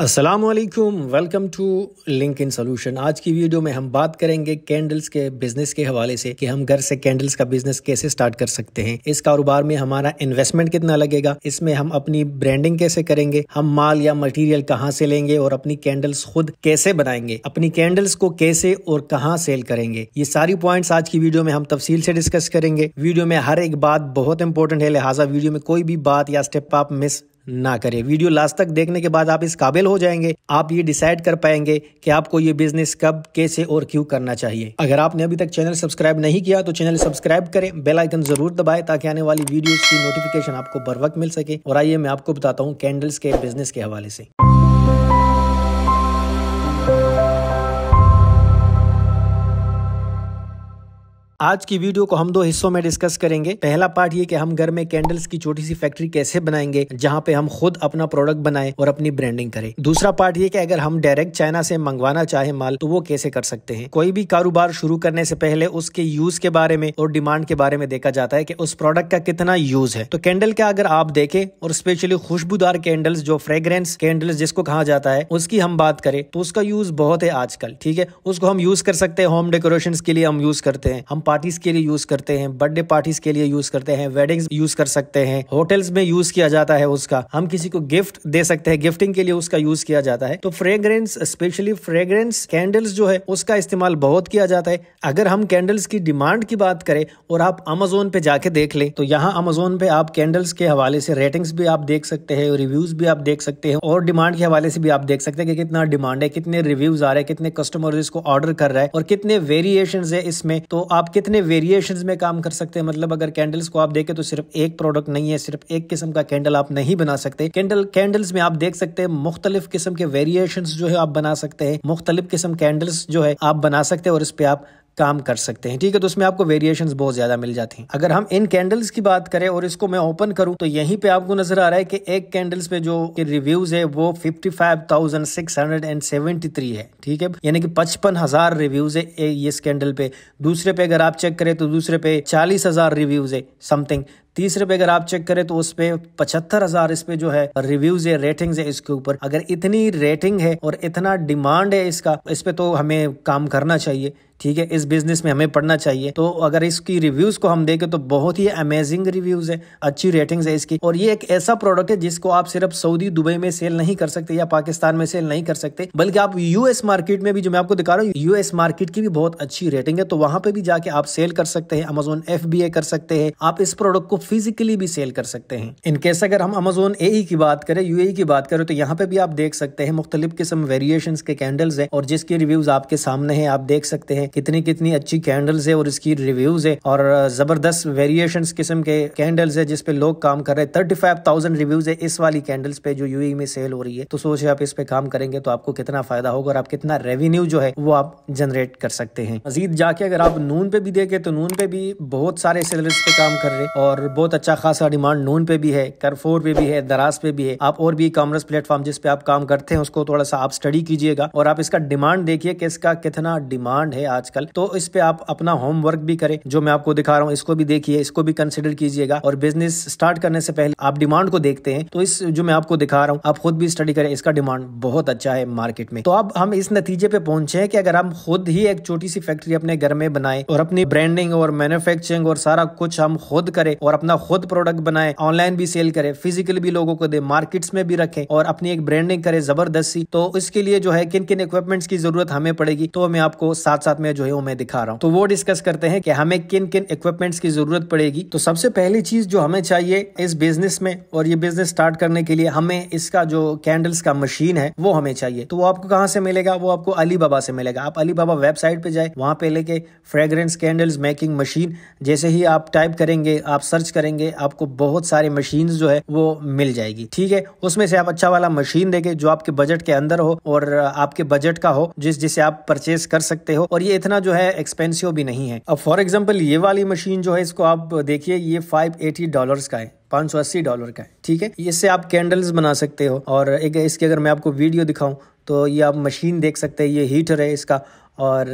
असलकम welcome to link in solution आज की वीडियो में हम बात करेंगे कैंडल्स के बिजनेस के हवाले से कि हम घर से कैंडल्स का बिजनेस कैसे स्टार्ट कर सकते हैं इस कारोबार में हमारा इन्वेस्टमेंट कितना लगेगा इसमें हम अपनी ब्रांडिंग कैसे करेंगे हम माल या मटेरियल कहाँ से लेंगे और अपनी कैंडल्स खुद कैसे बनाएंगे अपनी कैंडल्स को कैसे और कहाँ सेल करेंगे ये सारी पॉइंट्स आज की वीडियो में हम तफसील से डिस्कस करेंगे वीडियो में हर एक बात बहुत इंपॉर्टेंट है लिहाजा वीडियो में कोई भी बात या स्टेप आप मिस ना करें वीडियो लास्ट तक देखने के बाद आप इस काबिल हो जाएंगे आप ये डिसाइड कर पाएंगे कि आपको ये बिजनेस कब कैसे और क्यों करना चाहिए अगर आपने अभी तक चैनल सब्सक्राइब नहीं किया तो चैनल सब्सक्राइब करें बेलाइकन जरूर दबाए ताकि आने वाली वीडियोस की नोटिफिकेशन आपको बर वक्त मिल सके और आइए मैं आपको बताता हूँ कैंडल्स के बिजनेस के हवाले से आज की वीडियो को हम दो हिस्सों में डिस्कस करेंगे पहला पार्ट ये कि हम घर में कैंडल्स की छोटी सी फैक्ट्री कैसे बनाएंगे जहाँ पे हम खुद अपना प्रोडक्ट बनाए और अपनी ब्रांडिंग करें दूसरा पार्ट ये कि अगर हम डायरेक्ट चाइना से मंगवाना चाहे माल तो वो कैसे कर सकते हैं कोई भी कारोबार शुरू करने से पहले उसके यूज के बारे में और डिमांड के बारे में देखा जाता है की उस प्रोडक्ट का कितना यूज है तो कैंडल का अगर आप देखें और स्पेशली खुशबूदार कैंडल्स जो फ्रेग्रेंस कैंडल्स जिसको कहा जाता है उसकी हम बात करें तो उसका यूज बहुत है आजकल ठीक है उसको हम यूज कर सकते हैं होम डेकोरेशन के लिए हम यूज करते हैं हम पार्टीज के लिए यूज करते हैं बर्थडे पार्टीज के लिए यूज करते हैं वेडिंग्स यूज कर सकते हैं होटल्स में यूज किया जाता है उसका हम किसी को गिफ्ट दे सकते हैं गिफ्टिंग के लिए उसका यूज किया जाता है तो फ्रेग्रेंस स्पेशली फ्रेग्रेंस कैंडल्स जो है उसका इस्तेमाल बहुत किया जाता है अगर हम कैंडल्स की डिमांड की बात करें और आप अमेजोन पे जाके देख ले तो यहाँ अमेजोन पे आप कैंडल्स के हवाले से रेटिंग्स भी आप देख सकते हैं रिव्यूज भी आप देख सकते हैं और डिमांड के हवाले से भी आप देख सकते हैं कि कितना डिमांड है कितने रिव्यूज आ रहे हैं कितने कस्टमर इसको ऑर्डर कर रहा है और कितने वेरिएशन है इसमें तो आपके कितने वेरिएशन में काम कर सकते हैं मतलब अगर कैंडल्स को आप देखें तो सिर्फ एक प्रोडक्ट नहीं है सिर्फ एक किस्म का कैंडल आप नहीं बना सकते कैंडल कैंडल्स में आप देख सकते हैं मुख्तलिफ किस्म के वेरिएशन जो है आप बना सकते हैं मुख्तलिफ किस्म कैंडल्स जो है आप बना सकते हैं और इस पे आप काम कर सकते हैं ठीक है तो उसमें आपको वेरिएशन बहुत ज्यादा मिल जाती है अगर हम इन कैंडल्स की बात करें और इसको मैं ओपन करूँ तो यहीं पे आपको नजर आ रहा है कि एक कैंडल्स पे जो रिव्यूज है वो fifty five thousand six hundred and seventy three है ठीक है यानी कि पचपन हजार रिव्यूज है इस कैंडल पे दूसरे पे अगर आप चेक करें तो दूसरे पे चालीस हजार रिव्यूज है समथिंग तीसरे पे अगर आप चेक करें तो उस पे पचहत्तर हजार इस पे जो है रिव्यूज है रेटिंग्स है इसके ऊपर अगर इतनी रेटिंग है और इतना डिमांड है इसका इस पे तो हमें काम करना चाहिए ठीक है इस बिजनेस में हमें पढ़ना चाहिए तो अगर इसकी रिव्यूज को हम देखें तो बहुत ही अमेजिंग रिव्यूज है अच्छी रेटिंग्स है इसकी और ये एक ऐसा प्रोडक्ट है जिसको आप सिर्फ सऊदी दुबई में सेल नहीं कर सकते या पाकिस्तान में सेल नहीं कर सकते बल्कि आप यूएस मार्केट में भी जो मैं आपको दिखा रहा हूँ यूएस मार्केट की भी बहुत अच्छी रेटिंग है तो वहां पर भी जाके आप सेल कर सकते हैं अमेजोन एफ कर सकते हैं आप इस प्रोडक्ट को फिजिकली भी सेल कर सकते हैं इनकेस अगर हम अमेजोन ए e की बात करें यू e की बात करें तो यहाँ पे भी आप देख सकते हैं मुख्तलिफ किस्म वेरिएशन के कैंडल्स है और जिसके रिव्यूज आपके सामने है आप देख सकते हैं कितनी कितनी अच्छी कैंडल्स है और इसकी रिव्यूज है और जबरदस्त वेरिएशन किस्म के कैंडल्स है जिसपे लोग काम कर रहे हैं थर्टी फाइव थाउजेंड रिव्यूज है इस वाली कैंडल्स पे जो यू e में सेल हो रही है तो सोचे आप इस पे काम करेंगे तो आपको कितना फायदा होगा और आप कितना रेवेन्यू जो है वो आप जनरेट कर सकते हैं मजीद जाके अगर आप नून पे भी देखे तो नून पे भी बहुत सारे सेलर्स पे काम कर रहे और बहुत अच्छा खासा डिमांड नून पे भी है करफोर पे भी है दराज पे भी है आप और भी कॉमर्स प्लेटफॉर्म जिसपे आप काम करते हैं उसको थोड़ा सा आप स्टडी कीजिएगा और आप इसका डिमांड देखिए कि इसका कितना डिमांड है आज आजकल तो इस पे आप अपना होमवर्क भी करें जो मैं आपको दिखा रहा हूँ इसको भी देखिए इसको भी कंसिडर कीजिएगा और बिजनेस स्टार्ट करने से पहले आप डिमांड को देखते हैं तो इस जो मैं आपको दिखा रहा हूँ आप खुद भी स्टडी करें इसका डिमांड बहुत अच्छा है मार्केट में तो अब हम इस नतीजे पे पहुंचे हैं कि अगर हम खुद ही एक छोटी सी फैक्ट्री अपने घर में बनाए और अपनी ब्रांडिंग और मैन्युफैक्चरिंग और सारा कुछ हम खुद करें और अपना खुद प्रोडक्ट बनाए ऑनलाइन भी सेल करें फिजिकल भी लोगों को दे मार्केट्स में भी रखें और अपनी एक ब्रांडिंग करें जबरदस्ती तो इसके लिए जो है किन किन इक्विपमेंट्स की जरूरत हमें पड़ेगी तो मैं आपको साथ साथ साथ में जो है वो मैं दिखा रहा हूँ तो वो डिस्कस करते हैं कि हमें किन किन इक्विपमेंट्स की जरूरत पड़ेगी तो सबसे पहली चीज जो हमें चाहिए इस बिजनेस में और ये बिजनेस स्टार्ट करने के लिए हमें इसका जो कैंडल्स का मशीन है वो हमें चाहिए तो वो आपको कहाँ से मिलेगा वो आपको अली से मिलेगा आप अली वेबसाइट पे जाए वहाँ पे लेके फ्रेग्रेंस कैंडल्स मेकिंग मशीन जैसे ही आप टाइप करेंगे आप सर्च करेंगे आपको बहुत सारे मशीन जो है वो मिल जाएगी ठीक है उसमें से आप अच्छा वाला मशीन देखे जो आपके बजट के अंदर हो और आपके बजट का हो जिस जिसे आप परचेज कर सकते हो और ये ये इतना जो है एक्सपेंसिव भी नहीं है अब फॉर एग्जाम्पल ये वाली मशीन जो है इसको आप देखिए ये फाइव एटी डॉलर का है 580 डॉलर का है ठीक है इससे आप कैंडल्स बना सकते हो और एक इसके अगर मैं आपको वीडियो दिखाऊं तो ये आप मशीन देख सकते हैं ये हीटर है इसका और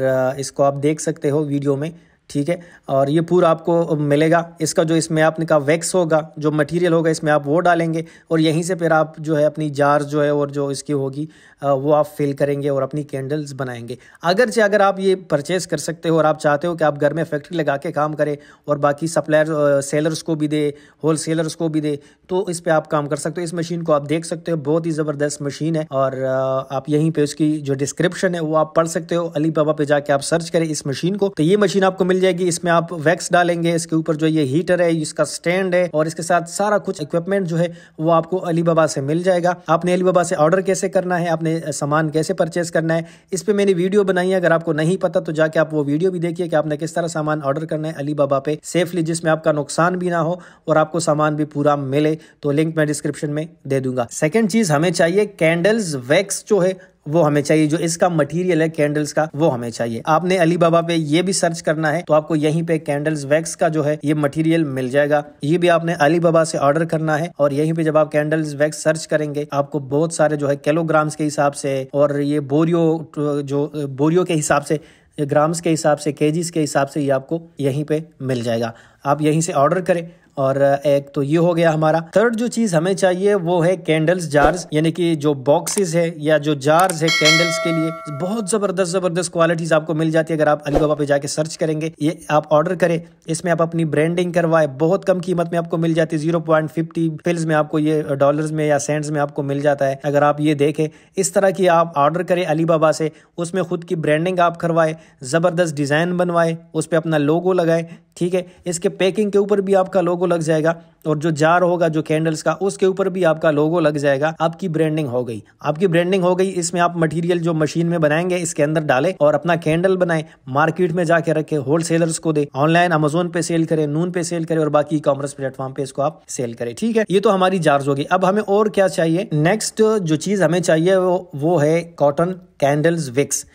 इसको आप देख सकते हो वीडियो में ठीक है और ये पूरा आपको मिलेगा इसका जो इसमें आपने कहा वैक्स होगा जो मटेरियल होगा इसमें आप वो डालेंगे और यहीं से फिर आप जो है अपनी जार जो है और जो इसकी होगी वो आप फिल करेंगे और अपनी कैंडल्स बनाएंगे अगरचे अगर आप ये परचेस कर सकते हो और आप चाहते हो कि आप घर में फैक्ट्री लगा के काम करें और बाकी सप्लायर सेलर्स को भी दे होल सेलर्स को भी दे तो इस पर आप काम कर सकते हो इस मशीन को आप देख सकते हो बहुत ही ज़बरदस्त मशीन है और आप यहीं पर उसकी जो डिस्क्रिप्शन है वो आप पढ़ सकते हो अली बाबा पर जाके आप सर्च करें इस मशीन को तो ये मशीन आपको मिल मिल जाएगी इसमें आप वैक्स डालेंगे इसके ऊपर जो ये हीटर है इसका स्टैंड है और इसके साथ सारा कुछ इक्विपमेंट जो है वो आपको अलीबाबा से मिल जाएगा आपने अलीबाबा से ऑर्डर कैसे करना है आपने सामान कैसे परचेज करना है इस पर मैंने वीडियो बनाई है अगर आपको नहीं पता तो जाके आप वो वीडियो भी देखिए कि आपने किस तरह सामान ऑर्डर करना है अलीबाबा पे सेफली जिसमें आपका नुकसान भी ना हो और आपको सामान भी पूरा मिले तो लिंक मैं डिस्क्रिप्शन में दे दूंगा सेकेंड चीज हमें चाहिए कैंडल्स वैक्स जो है वो हमें चाहिए जो इसका मटेरियल है कैंडल्स का वो हमें चाहिए आपने अली बाबा पे ये भी सर्च करना है तो आपको यहीं पे कैंडल्स वैक्स का जो है ये मटेरियल मिल जाएगा ये भी आपने अली बाबा से ऑर्डर करना है और यहीं पे जब आप कैंडल्स वैक्स सर्च करेंगे आपको बहुत सारे जो है किलोग्राम्स के हिसाब से और ये बोरियो जो बोरियो के हिसाब से ग्राम्स के हिसाब से केजीस के हिसाब से ये आपको यहीं पे मिल जाएगा आप यहीं से ऑर्डर करें और एक तो ये हो गया हमारा थर्ड जो चीज हमें चाहिए वो है कैंडल्स जार्स यानी कि जो बॉक्सेस है या जो जार्स है कैंडल्स के लिए बहुत जबरदस्त जबरदस्त क्वालिटीज आपको मिल जाती है अगर आप अलीबाबा पे जाके सर्च करेंगे ये आप ऑर्डर करें इसमें आप अपनी ब्रांडिंग करवाए बहुत कम कीमत में आपको मिल जाती है जीरो पॉइंट फिफ्टी फिल्स में आपको ये डॉलर में या सेंट्स में आपको मिल जाता है अगर आप ये देखें इस तरह की आप ऑर्डर करें अलीबाबा से उसमें खुद की ब्रांडिंग आप करवाए ज़बरदस्त डिज़ाइन बनवाए उस पर अपना लोगो लगाए ठीक है इसके पैकिंग के ऊपर भी आपका लोगो लोगो लग जाएगा और जो जार होगा जो कैंडल्स का उसके ऊपर भी आपका लोगो लग जाएगा आपकी ब्रांडिंग हो गई आपकी ब्रांडिंग हो गई इसमें आप मटेरियल जो मशीन में बनाएंगे इसके अंदर डाले और अपना कैंडल बनाए मार्केट में जाके रखे होलसेलर्स को दे ऑनलाइन अमेजोन पे सेल करें नून पे सेल करें और बाकी कॉमर्स प्लेटफॉर्म पे इसको आप सेल करें ठीक है ये तो हमारी जार्ज होगी अब हमें और क्या चाहिए नेक्स्ट जो चीज हमें चाहिए वो वो है कॉटन कैंडल्स विक्स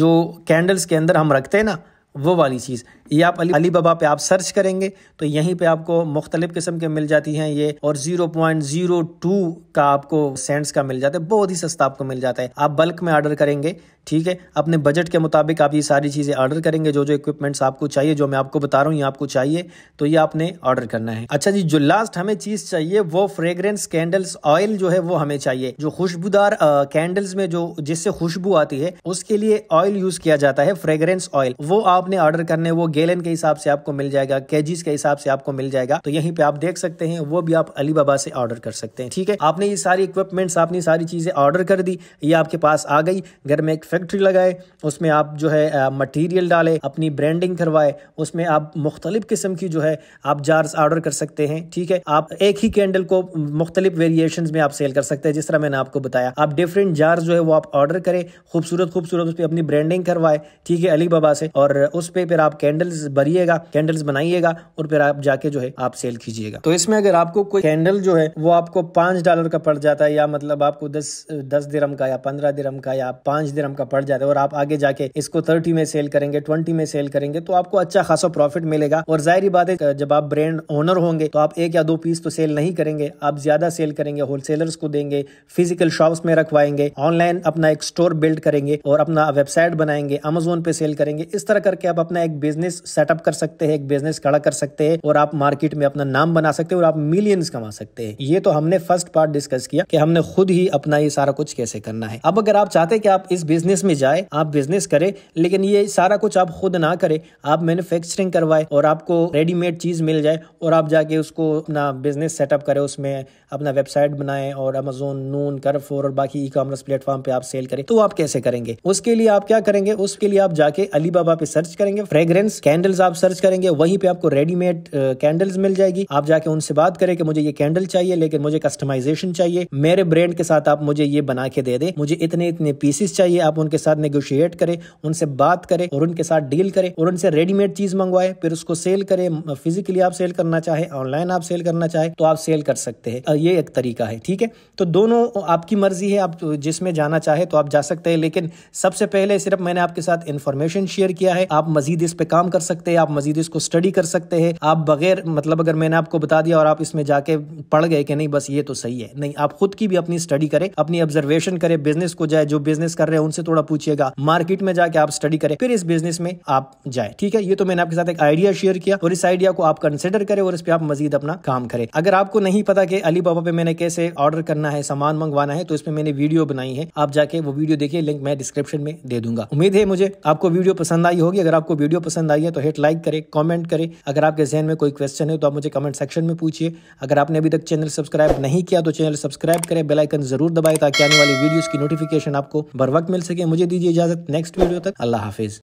जो कैंडल्स के अंदर हम रखते हैं ना वो वाली चीज़ ये आप अली अली बाबा पे आप सर्च करेंगे तो यहीं पे आपको मुख्तलिफ किस्म के मिल जाती हैं ये और जीरो पॉइंट जीरो टू का आपको सेंट्स का मिल जाता है बहुत ही सस्ता आपको मिल जाता है आप बल्क में ऑर्डर करेंगे ठीक है अपने बजट के मुताबिक आप ये सारी चीज़ें ऑर्डर करेंगे जो जो इक्विपमेंट्स आपको चाहिए जो मैं आपको बता रहा हूँ ये आपको चाहिए तो ये आपने ऑर्डर करना है अच्छा जी जो लास्ट हमें चीज़ चाहिए वो फ्रेगरेंस कैंडल्स ऑयल जो है वो हमें चाहिए जो खुशबूदार कैंडल्स में जो जिससे खुशबू आती है उसके लिए ऑयल यूज किया जाता है फ्रेगरेंस ऑयल वो आपने ऑर्डर करने वो गेलन के हिसाब से आपको मिल जाएगा केजीज के हिसाब से आपको मिल जाएगा तो यहीं पे आप देख सकते हैं वो भी आप अली बाबा से ऑर्डर कर सकते हैं ठीक है आपने ये सारी इक्विपमेंट्स आपने सारी चीजें ऑर्डर कर दी ये आपके पास आ गई घर में एक फैक्ट्री लगाए उसमें आप जो है मटीरियल डाले अपनी ब्रांडिंग करवाए उसमें आप मुख्तलिफ किस्म की जो है आप जार्स ऑर्डर कर सकते हैं ठीक है आप एक ही कैंडल को मुख्तलिफ वेरिएशन में आप सेल कर सकते हैं जिस तरह मैंने आपको बताया आप डिफरेंट जार जो है वो आप ऑर्डर करें खूबसूरत खूबसूरत उस पर अपनी ब्रांडिंग करवाए ठीक है अली बाबा से और उस पर फिर आप कैंडल कैंडल्स भरिएगा कैंडल्स बनाइएगा और फिर आप जाके जो है आप सेल कीजिएगा तो इसमें अगर आपको कोई कैंडल जो है वो आपको पांच डॉलर का पड़ जाता है या मतलब आपको दस दस दिरम का या पंद्रह दिरम का या पांच दिरम का पड़ जाता है और आप आगे जाके इसको थर्टी में सेल करेंगे ट्वेंटी में सेल करेंगे तो आपको अच्छा खासा प्रॉफिट मिलेगा और जाहिर बात है जब आप ब्रांड ओनर होंगे तो आप एक या दो पीस तो सेल नहीं करेंगे आप ज्यादा सेल करेंगे होलसेलर्स को देंगे फिजिकल शॉप्स में रखवाएंगे ऑनलाइन अपना एक स्टोर बिल्ड करेंगे और अपना वेबसाइट बनाएंगे अमेजोन पे सेल करेंगे इस तरह करके आप अपना एक बिजनेस बिजनेस सेटअप कर सकते हैं एक बिजनेस खड़ा कर सकते हैं और आप मार्केट में अपना नाम बना सकते हैं और आप मिलियंस कमा सकते हैं ये तो हमने फर्स्ट पार्ट डिस्कस किया कि हमने खुद ही अपना ये सारा कुछ कैसे करना है अब अगर आप चाहते कि आप इस बिजनेस में जाए आप बिजनेस करें लेकिन ये सारा कुछ आप खुद ना करें आप मैन्युफैक्चरिंग करवाए और आपको रेडीमेड चीज मिल जाए और आप जाके उसको अपना बिजनेस सेटअप करें उसमें अपना वेबसाइट बनाए और अमेजोन नून करफोर और बाकी ई कॉमर्स प्लेटफॉर्म पे आप सेल करें तो आप कैसे करेंगे उसके लिए आप क्या करेंगे उसके लिए आप जाके अली पे सर्च करेंगे फ्रेग्रेंस कैंडल्स आप सर्च करेंगे वहीं पे आपको रेडीमेड कैंडल्स मिल जाएगी आप जाके उनसे बात करें कि मुझे ये कैंडल चाहिए लेकिन मुझे कस्टमाइजेशन चाहिए मेरे ब्रांड के साथ आप मुझे ये बना के दे दे मुझे इतने इतने पीसेस चाहिए आप उनके साथ नेगोशिएट करें उनसे बात करें और उनके साथ डील करें और उनसे रेडीमेड चीज मंगवाए फिर उसको सेल करें फिजिकली आप सेल करना चाहे ऑनलाइन आप सेल करना चाहे तो आप सेल कर सकते हैं ये एक तरीका है ठीक है तो दोनों आपकी मर्जी है आप जिसमें जाना चाहे तो आप जा सकते हैं लेकिन सबसे पहले सिर्फ मैंने आपके साथ इन्फॉर्मेशन शेयर किया है आप मजीद इस पे काम कर सकते हैं आप मजीद इसको स्टडी कर सकते हैं आप बगैर मतलब अगर मैंने आपको बता दिया और आप इसमें जाके पढ़ गए कि नहीं बस ये तो सही है नहीं आप खुद की भी अपनी स्टडी करें अपनी ऑब्जर्वेशन करें बिजनेस को जाए जो बिजनेस कर रहे हैं उनसे थोड़ा पूछिएगा मार्केट में जाके आप स्टडी करें फिर इस बिजनेस में आप जाए ठीक है ये तो मैंने आपके साथ एक आइडिया शेयर किया और इस आइडिया को आप कंसिडर करें और इस पर आप मजीद अपना काम करें अगर आपको नहीं पता कि अली बाबा पे मैंने कैसे ऑर्डर करना है सामान मंगवाना है तो इसमें मैंने वीडियो बनाई है आप जाके वो वीडियो देखिए लिंक मैं डिस्क्रिप्शन में दे दूंगा उम्मीद है मुझे आपको वीडियो पसंद आई होगी अगर आपको वीडियो पसंद आई आई हैं तो हिट लाइक करें कॉमेंट करें अगर आपके जहन में कोई क्वेश्चन है तो आप मुझे कमेंट सेक्शन में पूछिए अगर आपने अभी तक चैनल सब्सक्राइब नहीं किया तो चैनल सब्सक्राइब करें बेलाइकन जरूर दबाए ताकि आने वाली वीडियोज़ की नोटिफिकेशन आपको बर वक्त मिल सके मुझे दीजिए इजाजत नेक्स्ट वीडियो तक अल्लाह हाफिज़